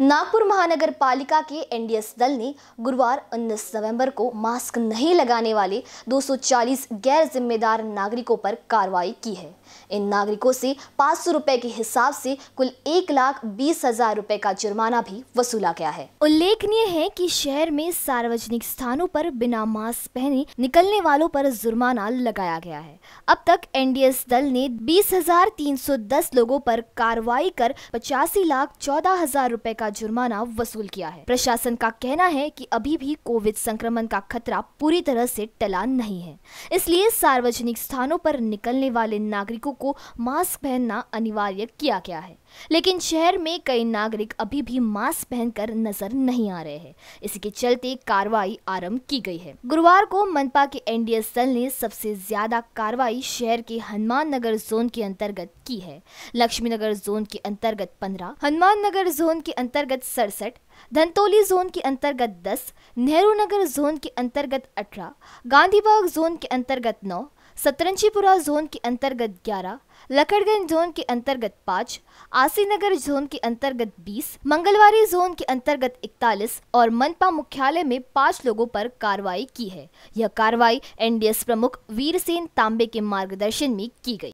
नागपुर महानगर पालिका के एनडीएस दल ने गुरुवार 19 नवंबर को मास्क नहीं लगाने वाले 240 गैर जिम्मेदार नागरिकों पर कार्रवाई की है इन नागरिकों से पाँच सौ के हिसाब से कुल एक लाख बीस हजार रुपए का जुर्माना भी वसूला गया है उल्लेखनीय है कि शहर में सार्वजनिक स्थानों पर बिना मास्क पहने निकलने वालों पर जुर्माना लगाया गया है अब तक एनडीएस दल ने बीस हजार तीन सौ दस लोगों पर कार्रवाई कर पचासी लाख चौदह हजार रुपए का का जुर्माना वसूल किया है प्रशासन का कहना है कि अभी भी कोविड संक्रमण का खतरा पूरी तरह से टला नहीं है इसलिए सार्वजनिक स्थानों पर निकलने वाले नागरिकों को मास्क पहनना अनिवार्य किया गया है लेकिन शहर में कई नागरिक अभी भी मास्क पहनकर नजर नहीं आ रहे हैं इसी के चलते कार्रवाई आरंभ की गई है गुरुवार को मनपा के एनडीएस दल ने सबसे ज्यादा कार्रवाई शहर के हनुमान नगर जोन के अंतर्गत की है लक्ष्मी नगर जोन के अंतर्गत पंद्रह हनुमान नगर जोन के अंतर्गत सड़सठ धनतोली जोन के अंतर्गत दस नेहरू नगर जोन के अंतर्गत अठारह गांधीबाग जोन के अंतर्गत नौ सतरंजीपुरा जोन के अंतर्गत 11, लखड़गंज जोन के अंतर्गत 5, नगर जोन के अंतर्गत 20, मंगलवारी जोन के अंतर्गत 41 और मनपा मुख्यालय में पांच लोगों पर कार्रवाई की है यह कार्रवाई एनडीएस प्रमुख वीर सेन तांबे के मार्गदर्शन में की गई